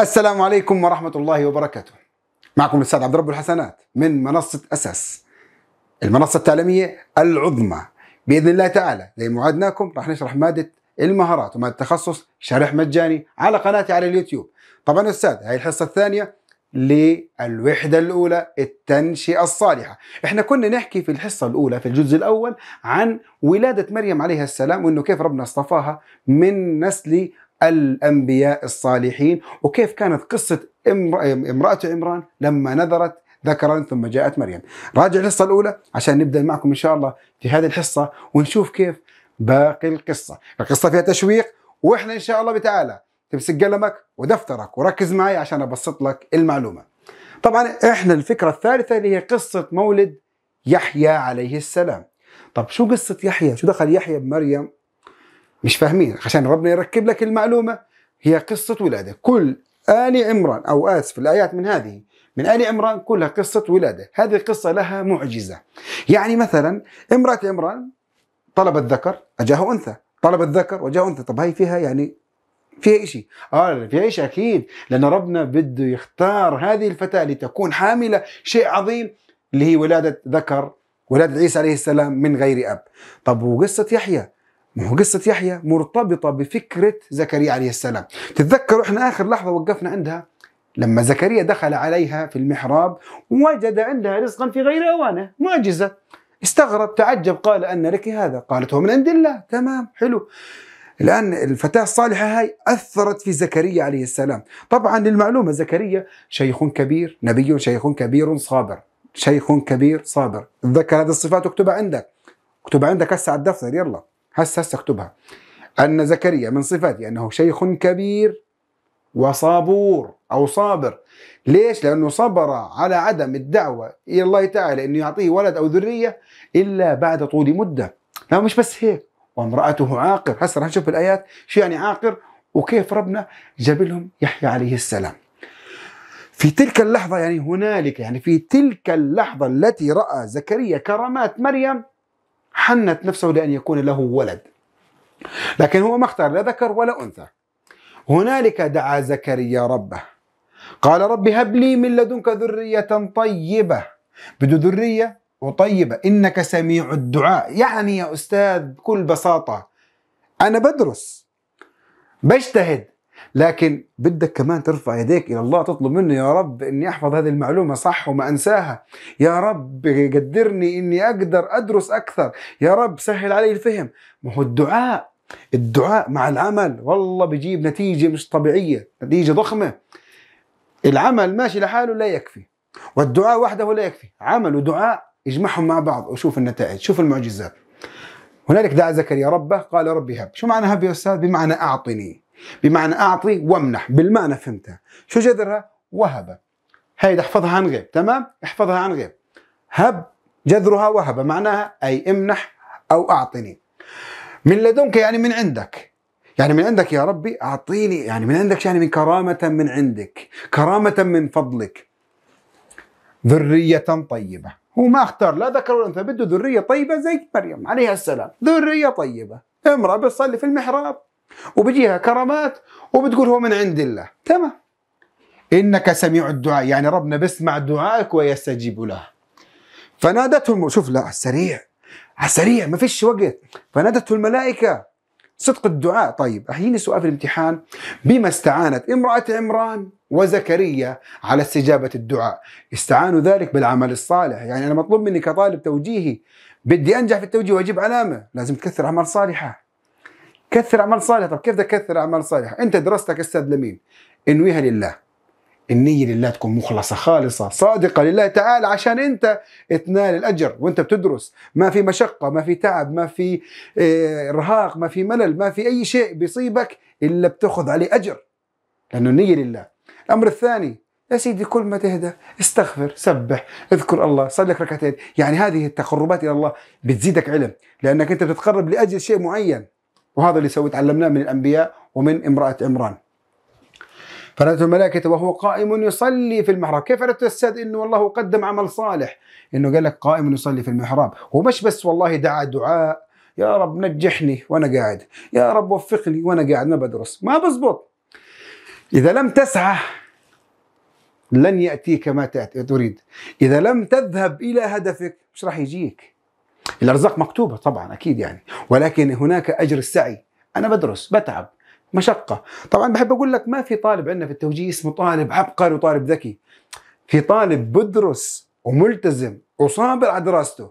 السلام عليكم ورحمة الله وبركاته. معكم الأستاذ عبد رب الحسنات من منصة أساس. المنصة التعليمية العظمى بإذن الله تعالى زي ما وعدناكم راح نشرح مادة المهارات ومادة التخصص شرح مجاني على قناتي على اليوتيوب. طبعا أستاذ هاي الحصة الثانية للوحدة الأولى التنشئة الصالحة احنا كنا نحكي في الحصة الأولى في الجزء الأول عن ولادة مريم عليها السلام وأنه كيف ربنا اصطفاها من نسل الأنبياء الصالحين وكيف كانت قصة امراه عمران لما نذرت ذكرا ثم جاءت مريم راجع الحصة الأولى عشان نبدأ معكم إن شاء الله في هذه الحصة ونشوف كيف باقي القصة القصة فيها تشويق وإحنا إن شاء الله بتعالى تمسك قلمك ودفترك وركز معي عشان أبسط لك المعلومة طبعا إحنا الفكرة الثالثة اللي هي قصة مولد يحيى عليه السلام طب شو قصة يحيى شو دخل يحيى بمريم مش فاهمين عشان ربنا يركب لك المعلومة هي قصة ولادة كل آل عمران أو آسف الآيات من هذه من آل عمران كلها قصة ولادة هذه قصة لها معجزة يعني مثلا امرأة عمران طلبت ذكر أجاه أنثى طلبت ذكر وجاه أنثى طب هاي فيها يعني فيها شيء اه فيها شيء اكيد لان ربنا بده يختار هذه الفتاه لتكون حامله شيء عظيم اللي هي ولاده ذكر ولاده عيسى عليه السلام من غير اب طب وقصه يحيى ما هو قصة يحيى مرتبطة بفكرة زكريا عليه السلام تتذكروا احنا آخر لحظة وقفنا عندها لما زكريا دخل عليها في المحراب وجد عندها رزقا في غير أوانه معجزة استغرب تعجب قال أن لك هذا قالت هو من عند الله تمام حلو الآن الفتاة الصالحة هاي أثرت في زكريا عليه السلام طبعا للمعلومة زكريا شيخ كبير نبي شيخ كبير صابر شيخ كبير صابر تذكر هذه الصفات اكتبها عندك اكتبها عندك هسه على الدفتر يلا هسه هسه اكتبها أن زكريا من صفاته أنه شيخ كبير وصابور أو صابر ليش؟ لأنه صبر على عدم الدعوة إلى الله تعالى أنه يعطيه ولد أو ذرية إلا بعد طول مدة لا مش بس هيك وامرأته عاقر هسه رح نشوف الآيات شو يعني عاقر وكيف ربنا جاب لهم يحيى عليه السلام في تلك اللحظة يعني هنالك يعني في تلك اللحظة التي رأى زكريا كرامات مريم حنت نفسه لأن يكون له ولد لكن هو ما اختار لا ذكر ولا أنثى هنالك دعا زكريا ربه قال رب هب لي من لدنك ذرية طيبة بده ذرية وطيبة إنك سميع الدعاء يعني يا أستاذ بكل بساطة أنا بدرس بجتهد لكن بدك كمان ترفع يديك الى الله تطلب منه يا رب اني احفظ هذه المعلومه صح وما انساها يا رب قدرني اني اقدر ادرس اكثر يا رب سهل علي الفهم ما هو الدعاء الدعاء مع العمل والله بيجيب نتيجه مش طبيعيه نتيجه ضخمه العمل ماشي لحاله لا يكفي والدعاء وحده لا يكفي عمل ودعاء اجمعهم مع بعض وشوف النتائج شوف المعجزات هنالك دعا زكريا ربه قال ربي هب شو معنى هب يا استاذ بمعنى اعطني بمعنى أعطي وامنح بالمعنى فهمتها شو جذرها وهب هيدا احفظها عن غيب تمام احفظها عن غيب هب جذرها وهب معناها أي امنح أو أعطني من لدنك يعني من عندك يعني من عندك يا ربي أعطيني يعني من عندك يعني من كرامة من عندك كرامة من فضلك ذرية طيبة هو ما اختار لا ذكر ولا انثى بده ذرية طيبة زي مريم عليها السلام ذرية طيبة امرأة بتصلي في المحراب وبيجيها كرامات وبتقول هو من عند الله تمام إنك سميع الدعاء يعني ربنا بيسمع دعائك ويستجيب له الم... شوف لا على السريع على السريع ما فيش وقت فنادته الملائكة صدق الدعاء طيب أحييني سؤال في الامتحان بما استعانت امرأة عمران وزكريا على استجابة الدعاء استعانوا ذلك بالعمل الصالح يعني أنا مطلوب مني كطالب توجيهي بدي أنجح في التوجيه وأجيب علامة لازم تكثر أعمال صالحة كثر اعمال صالحه طب كيف بدك تكثر اعمال صالحه انت دراستك استاذ لمين انويها لله النية لله تكون مخلصة خالصة صادقة لله تعالى عشان أنت تنال الأجر وأنت بتدرس ما في مشقة ما في تعب ما في آه، إرهاق ما في ملل ما في أي شيء بيصيبك إلا بتأخذ عليه أجر لأنه النية لله الأمر الثاني يا سيدي كل ما تهدى استغفر سبح اذكر الله صلي لك ركعتين يعني هذه التقربات إلى الله بتزيدك علم لأنك أنت بتتقرب لأجل شيء معين وهذا اللي سوي تعلمناه من الأنبياء ومن امرأة عمران فنادته الملائكة وهو قائم يصلي في المحراب كيف عرفت استاذ أنه والله قدم عمل صالح أنه قال لك قائم يصلي في المحراب ومش بس والله دعا دعاء يا رب نجحني وأنا قاعد يا رب وفقني وأنا قاعد ما بدرس ما بزبط إذا لم تسعى لن يأتيك ما تريد إذا لم تذهب إلى هدفك مش راح يجيك الارزاق مكتوبه طبعا اكيد يعني ولكن هناك اجر السعي انا بدرس بتعب مشقه طبعا بحب اقول لك ما في طالب عندنا في التوجيه اسمه طالب عبقري وطالب ذكي في طالب بدرس وملتزم وصابر على دراسته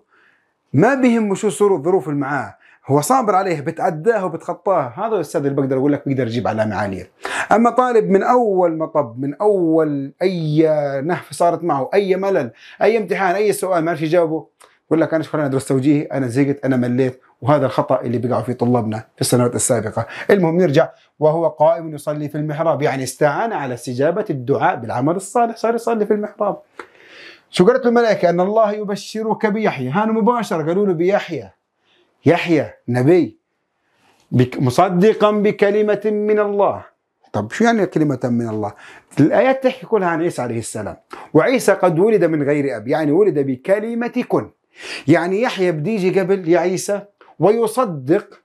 ما بيهمه شو الظروف اللي معاه هو صابر عليه بتعداه وبتخطاه هذا الاستاذ اللي بقدر اقول لك بيقدر يجيب علامه عاليه اما طالب من اول مطب من اول اي نهفه صارت معه اي ملل اي امتحان اي سؤال ما في يجاوبه يقول لك انا شكرا ادرس توجيهي انا زهقت انا مليت وهذا الخطا اللي بيقعوا فيه طلابنا في السنوات السابقه المهم نرجع وهو قائم يصلي في المحراب يعني استعان على استجابه الدعاء بالعمل الصالح صار يصلي في المحراب شو قالت له الملائكه ان الله يبشرك بيحيى هان مباشره قالوا له بيحيى يحيى نبي مصدقا بكلمه من الله طب شو يعني كلمة من الله؟ الآيات تحكي كلها عن عيسى عليه السلام، وعيسى قد ولد من غير أب، يعني ولد بكلمة كن، يعني يحيى بده يجي قبل يا عيسى ويصدق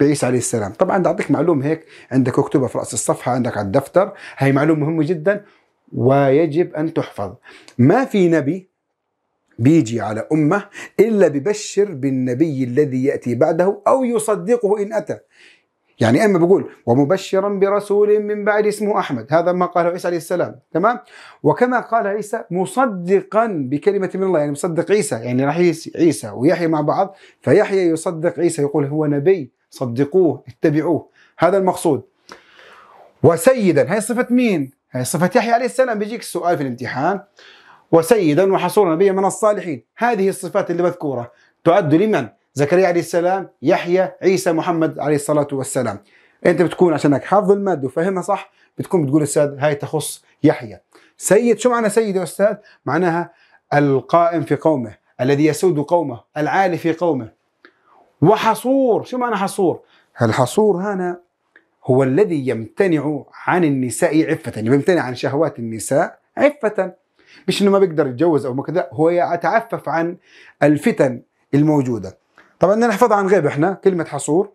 بعيسى عليه السلام طبعا بدي اعطيك معلومه هيك عندك اكتبها في راس الصفحه عندك على الدفتر هي معلومه مهمه جدا ويجب ان تحفظ ما في نبي بيجي على امه الا ببشر بالنبي الذي ياتي بعده او يصدقه ان اتى يعني اما بقول ومبشرا برسول من بعد اسمه احمد هذا ما قاله عيسى عليه السلام تمام وكما قال عيسى مصدقا بكلمه من الله يعني مصدق عيسى يعني راح عيسى ويحيى مع بعض فيحيى يصدق عيسى يقول هو نبي صدقوه اتبعوه هذا المقصود وسيدا هي صفه مين هي صفه يحيى عليه السلام بيجيك السؤال في الامتحان وسيدا وحصولا نبيا من الصالحين هذه الصفات اللي مذكوره تعد لمن زكريا عليه السلام يحيى عيسى محمد عليه الصلاة والسلام أنت بتكون عشانك حافظ المادة وفاهمها صح بتكون بتقول أستاذ هاي تخص يحيى سيد شو معنى سيد يا أستاذ معناها القائم في قومه الذي يسود قومه العالي في قومه وحصور شو معنى حصور الحصور هنا هو الذي يمتنع عن النساء عفة يعني يمتنع عن شهوات النساء عفة مش انه ما بيقدر يتجوز او ما كذا هو يتعفف عن الفتن الموجودة طبعا بدنا نحفظها عن غيب احنا كلمه حصور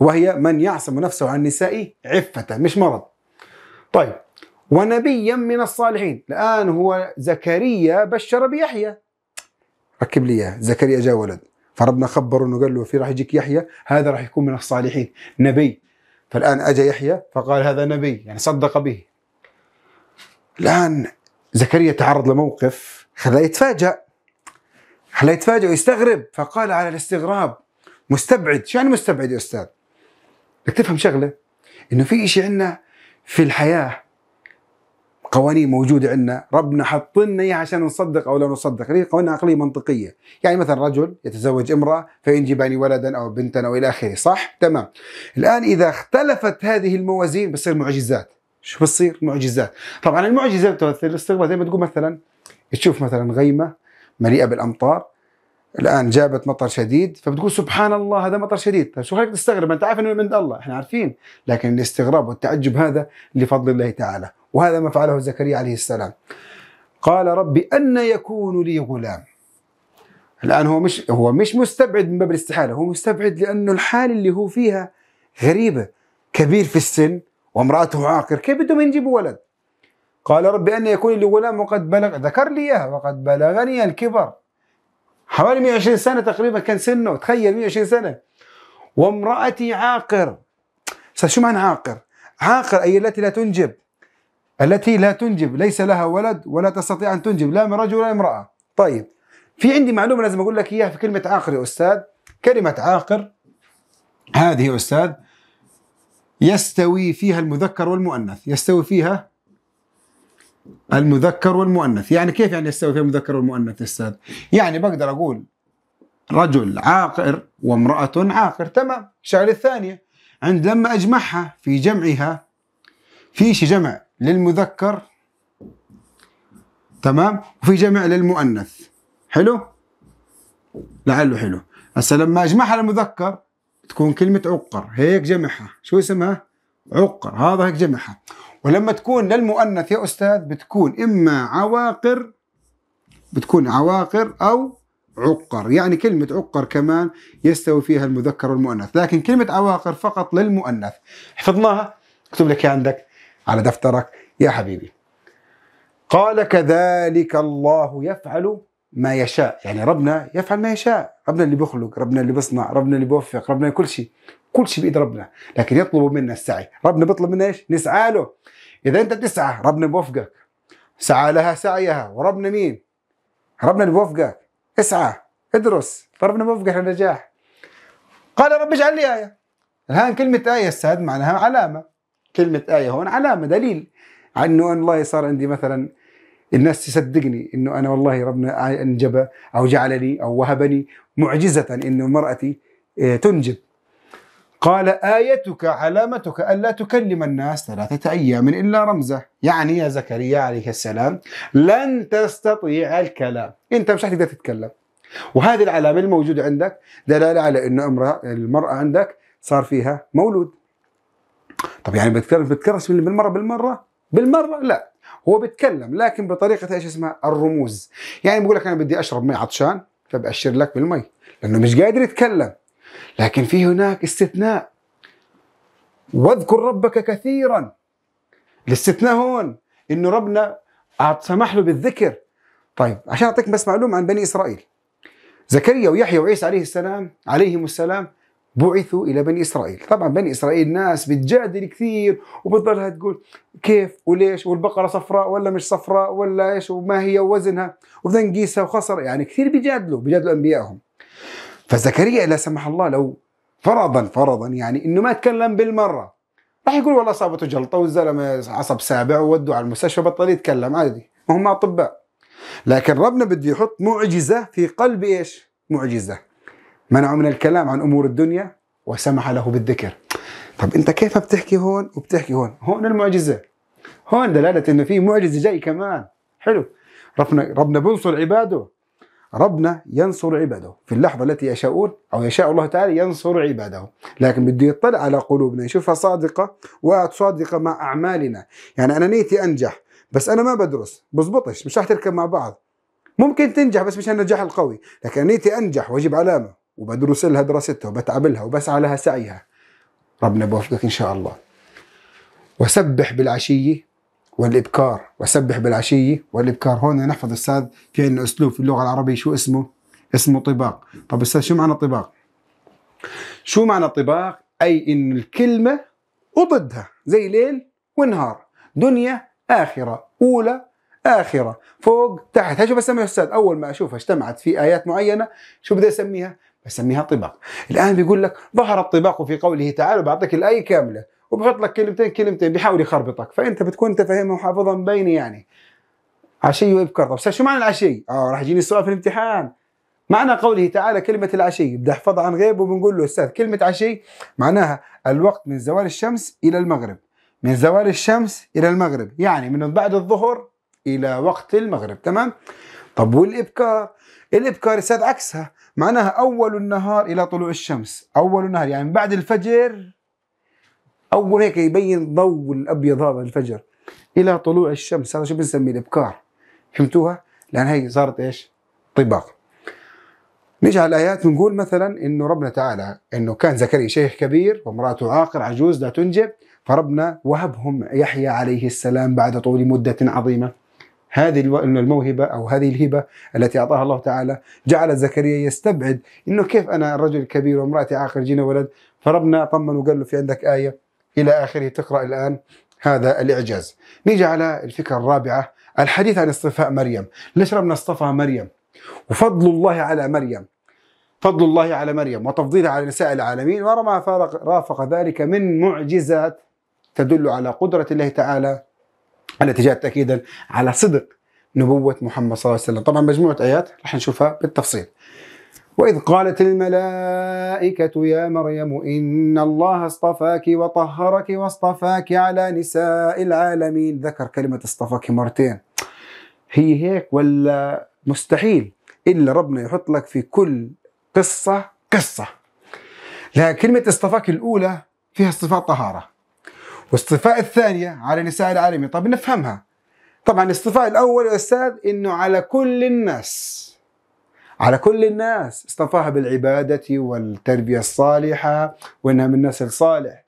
وهي من يعصم نفسه عن النساء عفه مش مرض طيب ونبيا من الصالحين الان هو زكريا بشر بيحيى ركب لي اياه زكريا جاء ولد فربنا خبره انه قال له في راح يجيك يحيى هذا راح يكون من الصالحين نبي فالان اجى يحيى فقال هذا نبي يعني صدق به الان زكريا تعرض لموقف خلاه يتفاجأ يتفاجئ ويستغرب فقال على الاستغراب مستبعد شو يعني مستبعد يا أستاذ بدك تفهم شغلة إنه في شيء عندنا في الحياة قوانين موجودة عندنا ربنا حط لنا إياها عشان نصدق أو لا نصدق هي قوانين عقلية منطقية يعني مثلا رجل يتزوج امرأة فينجبان ولدا أو بنتا أو إلى آخره صح؟ تمام الآن إذا اختلفت هذه الموازين بتصير معجزات شو بتصير؟ معجزات طبعا المعجزة بتوثر الاستغراب زي ما تقول مثلا تشوف مثلا غيمة مليئه بالامطار الان جابت مطر شديد فبتقول سبحان الله هذا مطر شديد طيب شو خليك تستغرب انت عارف انه من الله احنا عارفين لكن الاستغراب والتعجب هذا لفضل الله تعالى وهذا ما فعله زكريا عليه السلام قال ربي أن يكون لي غلام الآن هو مش هو مش مستبعد من باب الاستحالة هو مستبعد لأنه الحال اللي هو فيها غريبة كبير في السن وامرأته عاقر كيف بدهم يجيبوا ولد قال رب أن يكون لي غلام وقد بلغ ذكر لي إياها وقد بلغني الكبر حوالي 120 سنة تقريبا كان سنه تخيل 120 سنة وامرأتي عاقر شو معنى عاقر؟ عاقر أي التي لا تنجب التي لا تنجب ليس لها ولد ولا تستطيع أن تنجب لا من رجل ولا امرأة طيب في عندي معلومة لازم أقول لك إياها في كلمة عاقر يا أستاذ كلمة عاقر هذه يا أستاذ يستوي فيها المذكر والمؤنث يستوي فيها المذكر والمؤنث يعني كيف يعني يستوي في المذكر والمؤنث أستاذ يعني بقدر أقول رجل عاقر وامرأة عاقر تمام الشغلة الثانية عند لما أجمعها في جمعها في جمع للمذكر تمام وفي جمع للمؤنث حلو لعله حلو هسه لما أجمعها للمذكر تكون كلمة عقر هيك جمعها شو اسمها عقر هذا هيك جمعها ولما تكون للمؤنث يا أستاذ بتكون إما عواقر بتكون عواقر أو عقر يعني كلمة عقر كمان يستوي فيها المذكر والمؤنث لكن كلمة عواقر فقط للمؤنث حفظناها اكتب لك عندك على دفترك يا حبيبي قال كذلك الله يفعل ما يشاء يعني ربنا يفعل ما يشاء ربنا اللي بيخلق ربنا اللي بيصنع ربنا اللي بيوفق ربنا كل شيء كل شيء بايد ربنا لكن يطلب منا السعي ربنا بيطلب منا ايش نسعى له اذا انت تسعى ربنا بوفقك سعى لها سعيها وربنا مين ربنا اللي بوفقك اسعى ادرس فربنا بوفقك للنجاح قال رب اجعل لي ايه الان كلمه ايه استاذ معناها علامه كلمه ايه هون علامه دليل عنه ان الله صار عندي مثلا الناس تصدقني انه انا والله ربنا انجب او جعلني او وهبني معجزه انه مرأتي آه، تنجب قال آيتك علامتك ألا تكلم الناس ثلاثة أيام إلا رمزة يعني يا زكريا عليه السلام لن تستطيع الكلام أنت مش هتقدر تتكلم وهذه العلامة الموجودة عندك دلالة على أنه امرأة المرأة عندك صار فيها مولود طب يعني بتكرس بتكرس بالمرة بالمرة بالمرة لا هو بيتكلم لكن بطريقة ايش اسمها الرموز يعني بقول لك أنا بدي أشرب مي عطشان فبأشر لك بالمي لأنه مش قادر يتكلم لكن في هناك استثناء واذكر ربك كثيرا الاستثناء هون انه ربنا سمح له بالذكر طيب عشان اعطيك بس معلومه عن بني اسرائيل زكريا ويحيى وعيسى عليه السلام عليهم السلام بعثوا الى بني اسرائيل، طبعا بني اسرائيل ناس بتجادل كثير وبتضلها تقول كيف وليش والبقره صفراء ولا مش صفراء ولا ايش وما هي وزنها وبدنا نقيسها وخسر يعني كثير بيجادلوا بيجادلوا انبيائهم. فزكريا لا سمح الله لو فرضا فرضا يعني انه ما تكلم بالمره راح يقول والله صابته جلطه والزلمه عصب سابع وودوا على المستشفى بطل يتكلم عادي ما هم اطباء لكن ربنا بده يحط معجزه في قلب ايش؟ معجزه منعه من الكلام عن امور الدنيا وسمح له بالذكر طب انت كيف بتحكي هون وبتحكي هون؟ هون المعجزه هون دلاله انه في معجزه جاي كمان حلو ربنا ربنا بنصر عباده ربنا ينصر عباده في اللحظة التي يشاءون أو يشاء الله تعالى ينصر عباده لكن بده يطلع على قلوبنا يشوفها صادقة وصادقة مع أعمالنا يعني أنا نيتي أنجح بس أنا ما بدرس بزبطش مش رح تركب مع بعض ممكن تنجح بس مش النجاح القوي لكن نيتي أنجح وأجيب علامة وبدرس لها دراستها وبتعب لها وبسعى لها سعيها ربنا بوفقك إن شاء الله وسبح بالعشي والإبكار وسبح بالعشيه والإبكار هون نحفظ أستاذ في عندنا أسلوب في اللغة العربية شو اسمه؟ اسمه طباق طب أستاذ شو معنى طباق؟ شو معنى طباق؟ أي إن الكلمة وضدها زي ليل ونهار دنيا آخرة أولى آخرة فوق تحت شو بسميها أستاذ أول ما أشوفها اجتمعت في آيات معينة شو بدي أسميها؟ بسميها طباق الآن بيقول لك ظهر الطباق في قوله تعالى بعطيك الآية كاملة وبحط لك كلمتين كلمتين بيحاول يخربطك فانت بتكون انت فاهمها وحافظها مبين يعني عشي وابكر طب شو معنى العشي؟ اه راح يجيني السؤال في الامتحان معنى قوله تعالى كلمة العشي بدي احفظها عن غيب وبنقول له استاذ كلمة عشي معناها الوقت من زوال الشمس إلى المغرب من زوال الشمس إلى المغرب يعني من بعد الظهر إلى وقت المغرب تمام طب والإبكار الإبكار استاذ عكسها معناها أول النهار إلى طلوع الشمس أول النهار يعني من بعد الفجر اول هيك يبين ضوء الابيض هذا الفجر الى طلوع الشمس هذا شو بنسميه الابكار فهمتوها؟ لان هي صارت ايش؟ طباق نجي على الايات بنقول مثلا انه ربنا تعالى انه كان زكريا شيخ كبير وامراته عاقر عجوز لا تنجب فربنا وهبهم يحيى عليه السلام بعد طول مده عظيمه هذه الموهبه او هذه الهبه التي اعطاها الله تعالى جعلت زكريا يستبعد انه كيف انا الرجل الكبير وامراتي عاقر جينا ولد فربنا طمن وقال له في عندك ايه إلى آخره تقرأ الآن هذا الإعجاز نيجي على الفكرة الرابعة الحديث عن اصطفاء مريم ليش ربنا اصطفى مريم وفضل الله على مريم فضل الله على مريم وتفضيلها على نساء العالمين وما ما رافق ذلك من معجزات تدل على قدرة الله تعالى التي جاءت تأكيدا على صدق نبوة محمد صلى الله عليه وسلم طبعا مجموعة آيات راح نشوفها بالتفصيل وإذ قالت الملائكة يا مريم إن الله اصطفاك وطهرك واصطفاك على نساء العالمين ذكر كلمة اصطفاك مرتين هي هيك ولا مستحيل إلا ربنا يحط لك في كل قصة قصة لها كلمة اصطفاك الأولى فيها اصطفاء طهارة واصطفاء الثانية على نساء العالمين طب نفهمها طبعا الاصطفاء الأول يا أستاذ إنه على كل الناس على كل الناس اصطفاها بالعبادة والتربية الصالحة وأنها من نسل صالح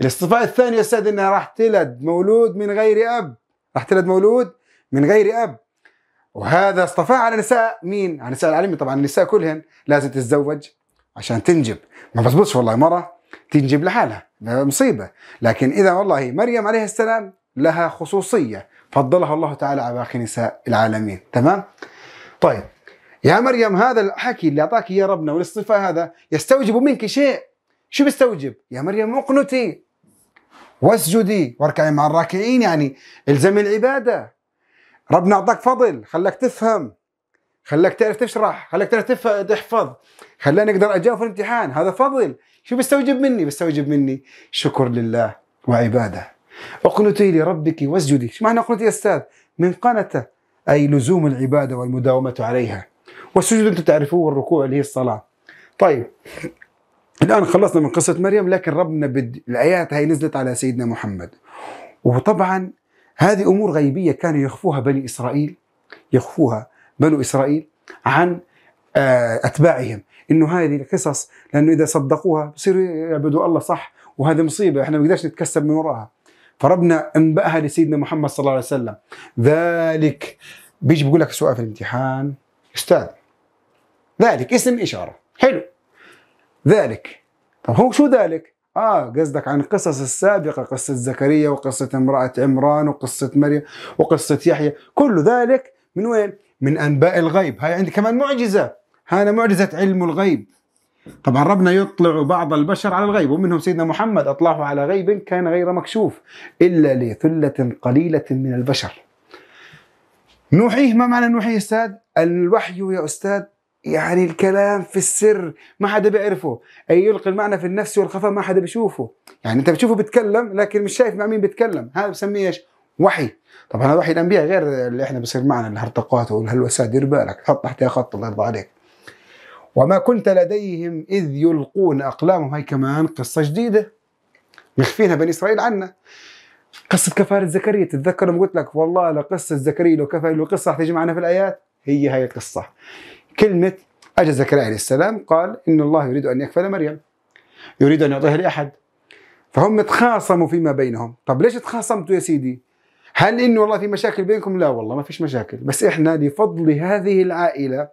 الاصطفاء الثاني يا أستاذ أنها راح تلد مولود من غير أب راح تلد مولود من غير أب وهذا اصطفاء على نساء مين؟ على نساء العالمين طبعا النساء كلهن لازم تتزوج عشان تنجب ما بزبطش والله مرة تنجب لحالها مصيبة لكن إذا والله مريم عليه السلام لها خصوصية فضلها الله تعالى على باقي نساء العالمين تمام؟ طيب يا مريم هذا الحكي اللي اعطاك اياه ربنا والاصطفاء هذا يستوجب منك شيء شو بيستوجب يا مريم اقنتي واسجدي واركعي مع الراكعين يعني الزمي العباده ربنا اعطاك فضل خلاك تفهم خلاك تعرف تشرح خلاك تعرف تحفظ خلاني اقدر اجاوب في الامتحان هذا فضل شو بيستوجب مني بيستوجب مني شكر لله وعباده اقنتي لربك واسجدي شو معنى اقنتي يا استاذ من قنته اي لزوم العباده والمداومه عليها والسجود انتم تعرفوه والركوع اللي هي الصلاه طيب الان خلصنا من قصه مريم لكن ربنا بد الايات هاي نزلت على سيدنا محمد وطبعا هذه امور غيبيه كانوا يخفوها بني اسرائيل يخفوها بنو اسرائيل عن آه، اتباعهم انه هذه القصص لانه اذا صدقوها بصيروا يعبدوا الله صح وهذه مصيبه احنا ما بنقدرش نتكسب من وراها فربنا انبأها لسيدنا محمد صلى الله عليه وسلم ذلك بيجي بيقول لك سؤال في الامتحان أستاذ ذلك اسم إشارة حلو ذلك طب هو شو ذلك؟ آه قصدك عن قصص السابقة قصة زكريا وقصة امرأة عمران وقصة مريم وقصة يحيى كل ذلك من وين؟ من أنباء الغيب هاي عندي كمان معجزة هنا معجزة علم الغيب طبعا ربنا يطلع بعض البشر على الغيب ومنهم سيدنا محمد أطلعه على غيب كان غير مكشوف إلا لثلة قليلة من البشر نوحيه ما معنى نوحيه أستاذ؟ الوحي يا أستاذ يعني الكلام في السر ما حدا بيعرفه أي يلقي المعنى في النفس والخفاء ما حدا بيشوفه يعني أنت بتشوفه بيتكلم لكن مش شايف مع مين بيتكلم هذا بسميه إيش؟ وحي طبعا هذا وحي الانبياء غير اللي احنا بصير معنا الهرطقات والهلوسات دير بالك حط تحتها خط الله يرضى عليك وما كنت لديهم اذ يلقون اقلامهم هي كمان قصه جديده مخفينها بني اسرائيل عنا قصة كفارة زكريا تتذكر لما قلت لك والله لقصة زكريا لو كفى لو قصة تجي معنا في الآيات هي هاي القصة كلمة أجا زكريا عليه السلام قال إن الله يريد أن يكفل مريم يريد أن يعطيها لأحد فهم تخاصموا فيما بينهم طب ليش تخاصمتوا يا سيدي هل إنه والله في مشاكل بينكم لا والله ما فيش مشاكل بس إحنا لفضل هذه العائلة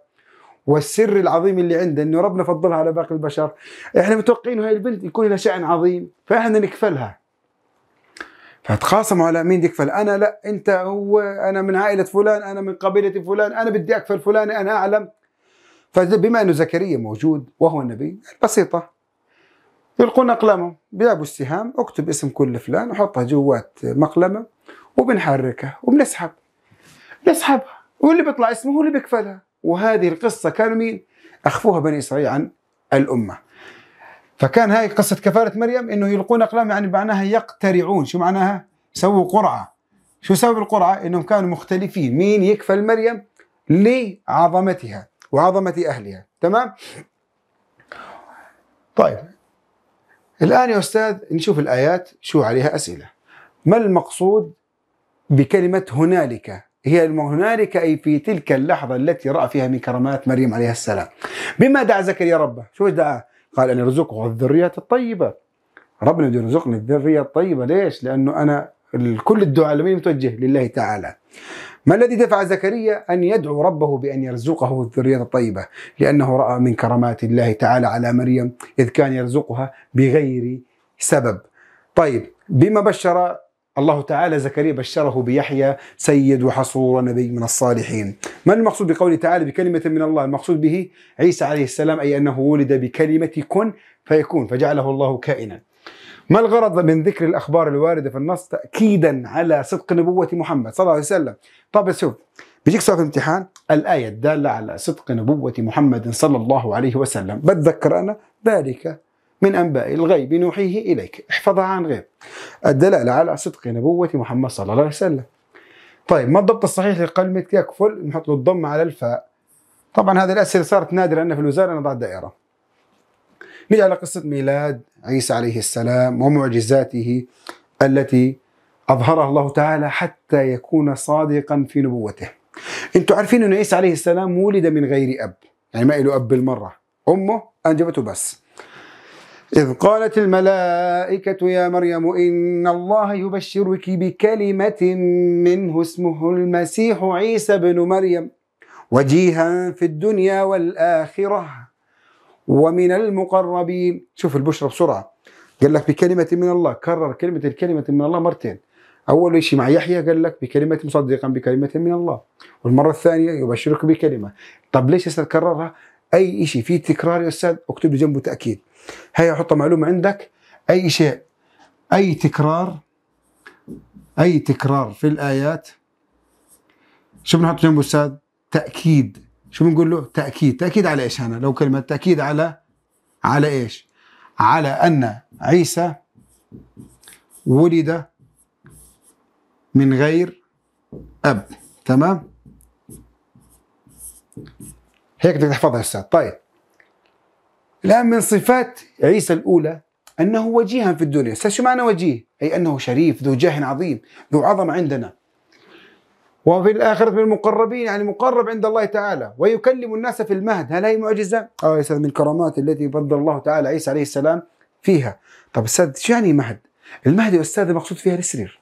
والسر العظيم اللي عنده انه ربنا فضلها على باقي البشر احنا متوقعين هاي البنت يكون لها شأن عظيم فاحنا نكفلها فتقاسموا على مين يكفل انا لا انت هو انا من عائله فلان انا من قبيله فلان انا بدي اكفل فلان انا اعلم فبما انه زكريا موجود وهو النبي بسيطه يلقون اقلامهم بيابوا السهام اكتب اسم كل فلان وحطها جوات مقلمه وبنحركها وبنسحب نسحبها واللي بيطلع اسمه هو اللي بيكفلها وهذه القصه كانوا مين؟ اخفوها بني اسرائيل عن الامه فكان هاي قصة كفارة مريم انه يلقون اقلام يعني معناها يقترعون شو معناها؟ سووا قرعة شو سبب القرعة؟ انهم كانوا مختلفين مين يكفل مريم لعظمتها وعظمة اهلها تمام؟ طيب الان يا استاذ نشوف الايات شو عليها اسئلة ما المقصود بكلمة هنالك هي هنالك أي في تلك اللحظة التي رأى فيها من كرامات مريم عليه السلام بما دعا زكريا ربه شو دعا قال أن يرزقه الذرية الطيبة ربنا بده يرزقني الذرية الطيبة ليش؟ لأنه أنا كل الدعاء لمين متوجه؟ لله تعالى ما الذي دفع زكريا أن يدعو ربه بأن يرزقه الذرية الطيبة لأنه رأى من كرامات الله تعالى على مريم إذ كان يرزقها بغير سبب طيب بما بشر الله تعالى زكريا بشره بيحيى سيد وحصور نبي من الصالحين ما المقصود بقوله تعالى بكلمة من الله المقصود به عيسى عليه السلام أي أنه ولد بكلمة كن فيكون فجعله الله كائنا ما الغرض من ذكر الأخبار الواردة في النص تأكيدا على صدق نبوة محمد صلى الله عليه وسلم طب شوف بيجيك سؤال في الامتحان الآية الدالة على صدق نبوة محمد صلى الله عليه وسلم بتذكر أنا ذلك من أنباء الغيب نوحيه إليك احفظها عن غير الدلالة على صدق نبوة محمد صلى الله عليه وسلم طيب ما الضبط الصحيح لكلمة يكفل نحط له الضم على الفاء طبعا هذه الأسئلة صارت نادرة لنا في الوزارة نضع الدائرة نيجي على قصة ميلاد عيسى عليه السلام ومعجزاته التي أظهرها الله تعالى حتى يكون صادقا في نبوته أنتم عارفين أن عيسى عليه السلام ولد من غير أب يعني ما له أب بالمرة أمه أنجبته بس إذ قالت الملائكة يا مريم إن الله يبشرك بكلمة منه اسمه المسيح عيسى بن مريم وجيها في الدنيا والآخرة ومن المقربين شوف البشرى بسرعة قال لك بكلمة من الله كرر كلمة الكلمة من الله مرتين أول شيء مع يحيى قال لك بكلمة مصدقا بكلمة من الله والمرة الثانية يبشرك بكلمة طب ليش أستاذ كررها أي شيء فيه تكرار يا أستاذ اكتب جنبه تأكيد هي حط معلومه عندك اي شيء اي تكرار اي تكرار في الايات شو بنحط جنبه استاذ تاكيد شو بنقول له تاكيد تاكيد على ايش انا لو كلمه تاكيد على على ايش على ان عيسى ولد من غير اب تمام هيك بدك تحفظها استاذ طيب الآن من صفات عيسى الأولى أنه وجيها في الدنيا شو معنى وجيه؟ أي أنه شريف ذو جاه عظيم ذو عظم عندنا وفي الآخرة من المقربين يعني مقرب عند الله تعالى ويكلم الناس في المهد هل هي معجزة؟ أو آه، يا أستاذ من الكرامات التي فضل الله تعالى عيسى عليه السلام فيها طب أستاذ شو يعني مهد؟ المهد يا أستاذ المقصود فيها السرير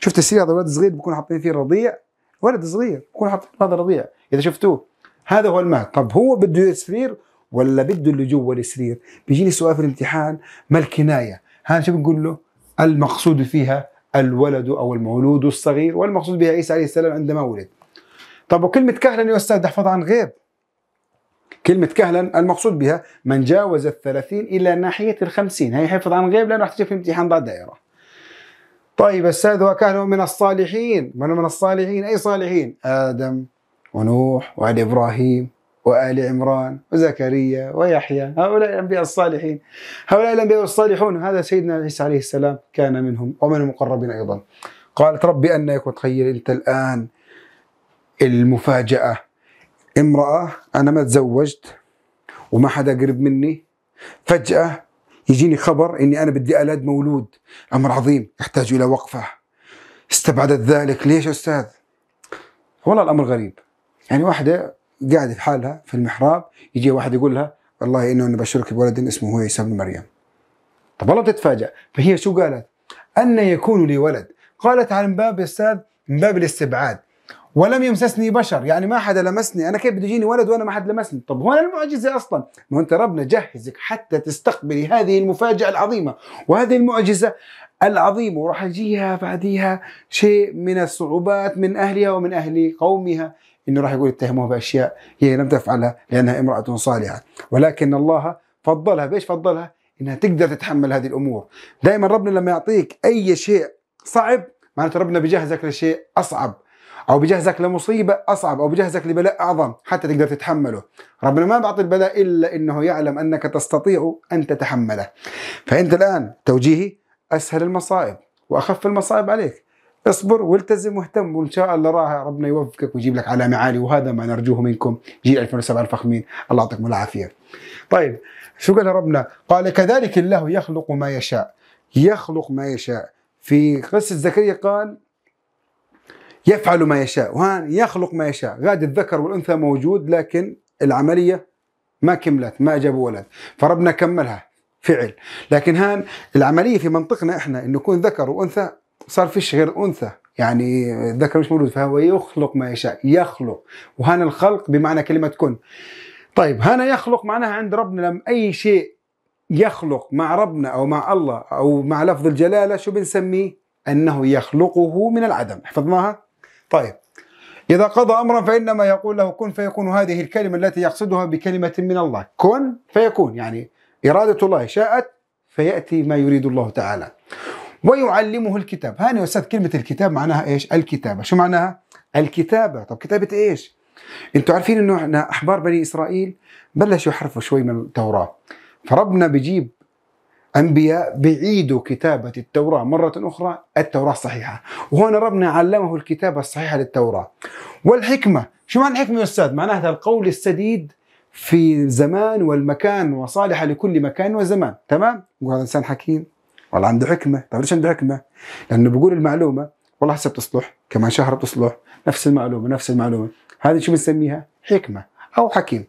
شفت السرير هذا ولد صغير بيكون حاطين فيه رضيع ولد صغير بيكون حاطين هذا رضيع إذا شفتوه هذا هو المهد طب هو بده سرير ولا بده اللي جوا السرير بيجيني سؤال في الامتحان ما الكنايه ها شو بنقول له المقصود فيها الولد او المولود الصغير والمقصود بها عيسى عليه السلام عندما ولد طب وكلمه كهلا يا استاذ احفظها عن غيب كلمة كهلا المقصود بها من جاوز الثلاثين إلى ناحية الخمسين هي حفظ عن غيب لأنه راح تجي في امتحان بعد دائرة طيب السادة وكهلا من الصالحين من من الصالحين أي صالحين آدم ونوح وعلى إبراهيم وآل عمران وزكريا ويحيى هؤلاء الأنبياء الصالحين هؤلاء الأنبياء الصالحون هذا سيدنا عيسى عليه السلام كان منهم ومن المقربين أيضا قالت ربي أن يكون تخيل أنت الآن المفاجأة امرأة أنا ما تزوجت وما حدا قرب مني فجأة يجيني خبر أني أنا بدي ألد مولود أمر عظيم يحتاج إلى وقفة استبعدت ذلك ليش أستاذ والله الأمر غريب يعني واحدة قاعده في حالها في المحراب يجي واحد يقول لها والله انه انا بشرك بولد اسمه هو عيسى بن مريم طب والله بتتفاجأ فهي شو قالت؟ أن يكون لي ولد قالت عن باب الساد من باب الاستبعاد ولم يمسسني بشر يعني ما حدا لمسني أنا كيف بده يجيني ولد وأنا ما حد لمسني طب وين المعجزة أصلا ما أنت ربنا جهزك حتى تستقبلي هذه المفاجأة العظيمة وهذه المعجزة العظيمة وراح يجيها بعديها شيء من الصعوبات من أهلها ومن أهل قومها انه راح يقول اتهموها باشياء هي لم تفعلها لانها امراه صالحه ولكن الله فضلها بايش فضلها انها تقدر تتحمل هذه الامور دائما ربنا لما يعطيك اي شيء صعب معناته ربنا بيجهزك لشيء اصعب او بجهزك لمصيبه اصعب او بجهزك لبلاء اعظم حتى تقدر تتحمله ربنا ما بيعطي البلاء الا انه يعلم انك تستطيع ان تتحمله فانت الان توجيهي اسهل المصائب واخف المصائب عليك اصبر والتزم واهتم وان شاء الله راح ربنا يوفقك ويجيب لك علامه عاليه وهذا ما نرجوه منكم جيل 2007 الفخمين الله يعطيكم العافيه. طيب شو قال ربنا؟ قال كذلك الله يخلق ما يشاء يخلق ما يشاء في قصه زكريا قال يفعل ما يشاء وهان يخلق ما يشاء غاد الذكر والانثى موجود لكن العمليه ما كملت ما جابوا ولد فربنا كملها فعل لكن هان العمليه في منطقنا احنا انه يكون ذكر وانثى صار فيش غير انثى يعني الذكر مش موجود فهو يخلق ما يشاء يخلق وهنا الخلق بمعنى كلمه كن طيب هنا يخلق معناها عند ربنا لم اي شيء يخلق مع ربنا او مع الله او مع لفظ الجلاله شو بنسميه؟ انه يخلقه من العدم، حفظناها؟ طيب اذا قضى امرا فانما يقول له كن فيكون هذه الكلمه التي يقصدها بكلمه من الله، كن فيكون يعني اراده الله شاءت فياتي ما يريد الله تعالى. ويعلمه الكتاب هاني يا أستاذ كلمة الكتاب معناها إيش الكتابة شو معناها الكتابة طب كتابة إيش انتوا عارفين انه احنا احبار بني اسرائيل بلشوا يحرفوا شوي من التوراه فربنا بيجيب انبياء بيعيدوا كتابه التوراه مره اخرى التوراه الصحيحه وهنا ربنا علمه الكتابه الصحيحه للتوراه والحكمه شو معنى الحكمه يا استاذ معناها القول السديد في الزمان والمكان وصالحه لكل مكان وزمان تمام وهذا انسان حكيم والله عنده حكمه طيب ليش عنده حكمه لانه بيقول المعلومه والله هسه بتصلح كمان شهر بتصلح نفس المعلومه نفس المعلومه هذه شو بنسميها حكمه او حكيم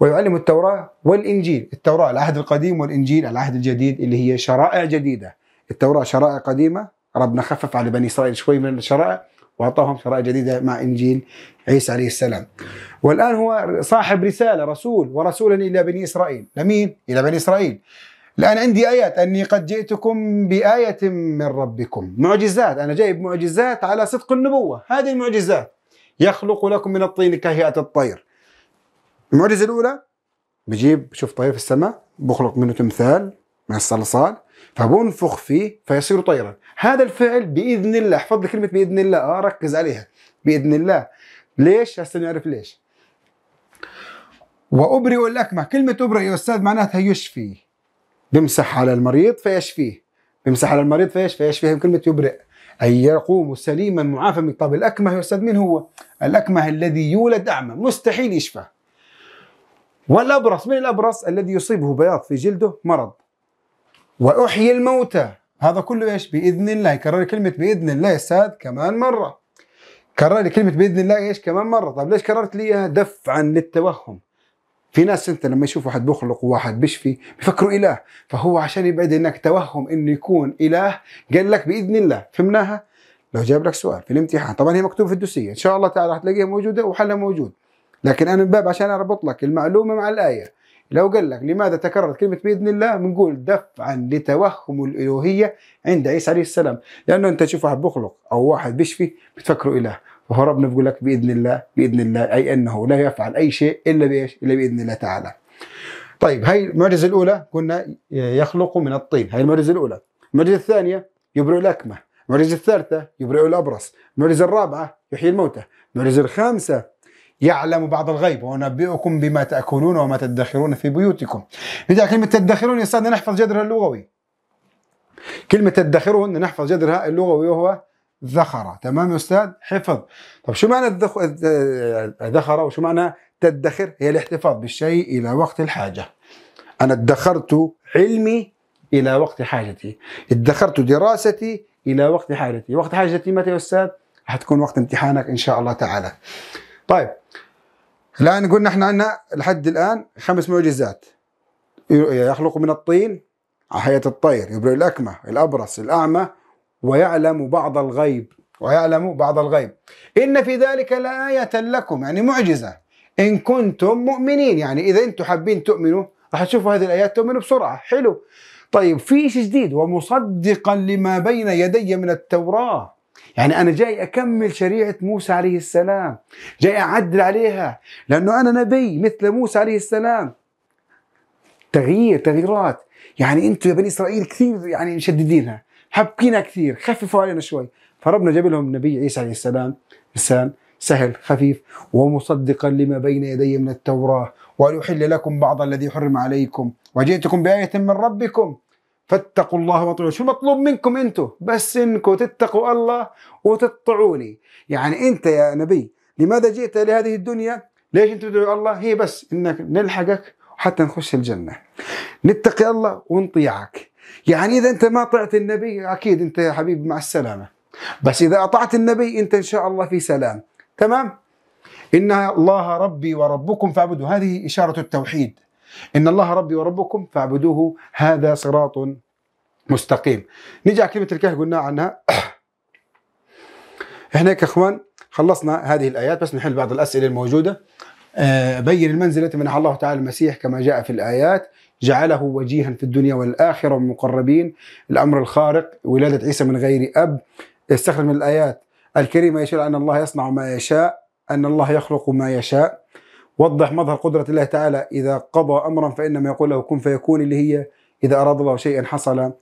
ويعلم التوراه والانجيل التوراه العهد القديم والانجيل العهد الجديد اللي هي شرائع جديده التوراه شرائع قديمه ربنا خفف على بني اسرائيل شوي من الشرائع واعطاهم شرائع جديده مع انجيل عيسى عليه السلام. والان هو صاحب رساله رسول ورسولا الى بني اسرائيل، لمين؟ الى بني اسرائيل. الآن عندي آيات أني قد جئتكم بآية من ربكم معجزات أنا جايب معجزات على صدق النبوة هذه المعجزات يخلق لكم من الطين كهيئة الطير المعجزة الأولى بجيب شوف طير في السماء بخلق منه تمثال من الصلصال فبنفخ فيه فيصير طيرا هذا الفعل بإذن الله احفظ لي كلمة بإذن الله آه ركز عليها بإذن الله ليش هسه نعرف ليش وأبرئ الأكمة كلمة أبرئ يا أستاذ معناتها يشفي بمسح على المريض فيشفيه بمسح على المريض فيشفيه فيشفيه كلمة يبرئ أي يقوم سليما معافى من طب الأكمه يا أستاذ مين هو؟ الأكمه الذي يولد أعمى مستحيل يشفى والأبرص من الأبرص الذي يصيبه بياض في جلده مرض وأحيي الموتى هذا كله إيش بإذن الله كرر كلمة بإذن الله يا أستاذ كمان مرة كرر لي كلمة بإذن الله إيش كمان مرة طيب ليش كررت لي دفعا للتوهم في ناس انت لما يشوف واحد بخلق وواحد بيشفي بيفكروا اله فهو عشان يبعد انك توهم انه يكون اله قال لك باذن الله فهمناها لو جاب لك سؤال في الامتحان طبعا هي مكتوبه في الدوسيه ان شاء الله تعالى راح تلاقيها موجوده وحلها موجود لكن انا من باب عشان اربط لك المعلومه مع الايه لو قال لك لماذا تكررت كلمه باذن الله بنقول دفعا لتوهم الالوهيه عند عيسى عليه السلام لانه انت تشوف واحد بخلق او واحد بيشفي بتفكروا اله وهو ربنا بيقول لك باذن الله باذن الله اي انه لا يفعل اي شيء الا بايش؟ الا باذن الله تعالى. طيب هاي المعجزه الاولى قلنا يخلق من الطين، هاي المعجزه الاولى. المعجزه الثانيه يبرئ الاكمه، المعجزه الثالثه يبرئ الابرص، المعجزه الرابعه يحيي الموتى، المعجزه الخامسه يعلم بعض الغيب وأنبئكم بما تأكلون وما تدخرون في بيوتكم نرجع كلمة تدخرون يساعدنا نحفظ جذرها اللغوي كلمة تدخرون نحفظ جذرها اللغوي وهو ذخرة تمام يا استاذ حفظ طب شو معنى ذخرة وشو معنى تدخر هي الاحتفاظ بالشيء الى وقت الحاجه انا ادخرت علمي الى وقت حاجتي ادخرت دراستي الى وقت حاجتي وقت حاجتي متى يا استاذ حتكون وقت امتحانك ان شاء الله تعالى طيب الان قلنا احنا عندنا لحد الان خمس معجزات يخلق من الطين على هيئه الطير يبرئ الاكمه الابرص الاعمى ويعلم بعض الغيب ويعلم بعض الغيب إن في ذلك لآية لكم يعني معجزة إن كنتم مؤمنين يعني إذا أنتم حابين تؤمنوا راح تشوفوا هذه الآيات تؤمنوا بسرعة حلو طيب في شيء جديد ومصدقا لما بين يدي من التوراة يعني أنا جاي أكمل شريعة موسى عليه السلام جاي أعدل عليها لأنه أنا نبي مثل موسى عليه السلام تغيير تغييرات يعني أنتم يا بني إسرائيل كثير يعني مشددينها حابكينا كثير خففوا علينا شوي فربنا جاب لهم النبي عيسى عليه السلام لسان سهل خفيف ومصدقا لما بين يدي من التوراة ولأحل لكم بعض الذي حرم عليكم وجئتكم بآية من ربكم فاتقوا الله واطيعوا شو مطلوب منكم انتم بس انكم تتقوا الله وتطيعوني يعني انت يا نبي لماذا جئت لهذه الدنيا ليش انت تدعو الله هي بس انك نلحقك حتى نخش الجنة نتقي الله ونطيعك يعني اذا انت ما اطعت النبي اكيد انت يا حبيبي مع السلامه بس اذا اطعت النبي انت ان شاء الله في سلام تمام ان الله ربي وربكم فاعبدوه هذه اشاره التوحيد ان الله ربي وربكم فاعبدوه هذا صراط مستقيم نيجي على كلمه الكهف قلنا عنها احنا يا اخوان خلصنا هذه الايات بس نحل بعض الاسئله الموجوده آه، بين المنزله من الله تعالى المسيح كما جاء في الايات جعله وجيها في الدنيا والآخرة ومقربين الأمر الخارق ولادة عيسى من غير أب استخدم الآيات الكريمة يشير أن الله يصنع ما يشاء أن الله يخلق ما يشاء وضح مظهر قدرة الله تعالى إذا قضى أمرا فإنما يقول له كن فيكون اللي هي إذا أراد الله شيئا حصل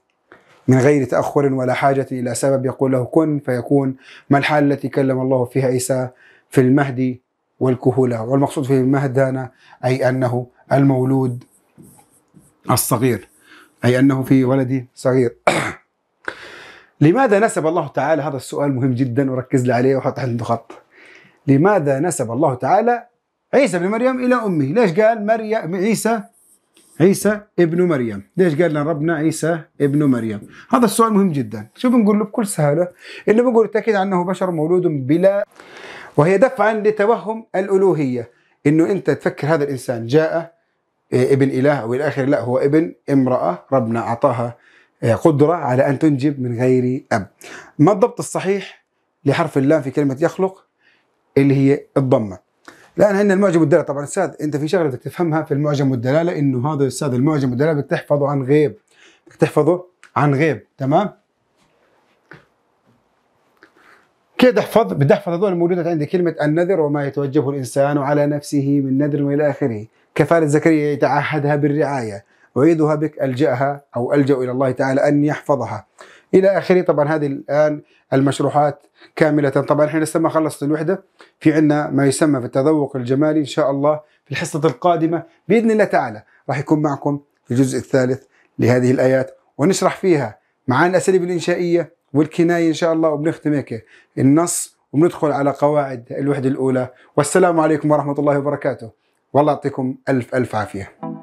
من غير تأخر ولا حاجة إلى سبب يقول له كن فيكون ما الحال التي كلم الله فيها عيسى في المهد والكهولة والمقصود في المهد هنا أي أنه المولود الصغير أي أنه في ولدي صغير لماذا نسب الله تعالى هذا السؤال مهم جدا وركز لي عليه وحط عنده خط لماذا نسب الله تعالى عيسى بن مريم إلى أمه ليش قال مريم عيسى عيسى ابن مريم ليش قال لنا ربنا عيسى ابن مريم هذا السؤال مهم جدا شوف بنقول له بكل سهولة اللي بنقول تأكيد أنه بشر مولود بلا وهي دفعا لتوهم الألوهية أنه أنت تفكر هذا الإنسان جاء إيه، ابن إله أو إلى آخره لا هو ابن امرأة ربنا أعطاها إيه، قدرة على أن تنجب من غير أب ما الضبط الصحيح لحرف اللام في كلمة يخلق اللي هي الضمة لأن هنا المعجم والدلالة طبعا أستاذ أنت في شغلة بدك تفهمها في المعجم والدلالة إنه هذا أستاذ المعجم والدلالة بدك تحفظه عن غيب بدك تحفظه عن غيب تمام كيف احفظ بدي احفظ هذول الموجودات عندي كلمة النذر وما يتوجه الإنسان على نفسه من نذر وإلى آخره كفالة زكريا يتعهدها بالرعاية أعيدها بك ألجأها أو ألجأ إلى الله تعالى أن يحفظها إلى آخره طبعا هذه الآن المشروحات كاملة طبعا احنا لسه ما خلصت الوحدة في عندنا ما يسمى في التذوق الجمالي إن شاء الله في الحصة القادمة بإذن الله تعالى راح يكون معكم في الجزء الثالث لهذه الآيات ونشرح فيها معاني الأساليب الإنشائية والكناية إن شاء الله وبنختم هيك النص وبندخل على قواعد الوحدة الأولى والسلام عليكم ورحمة الله وبركاته والله يعطيكم ألف ألف عافية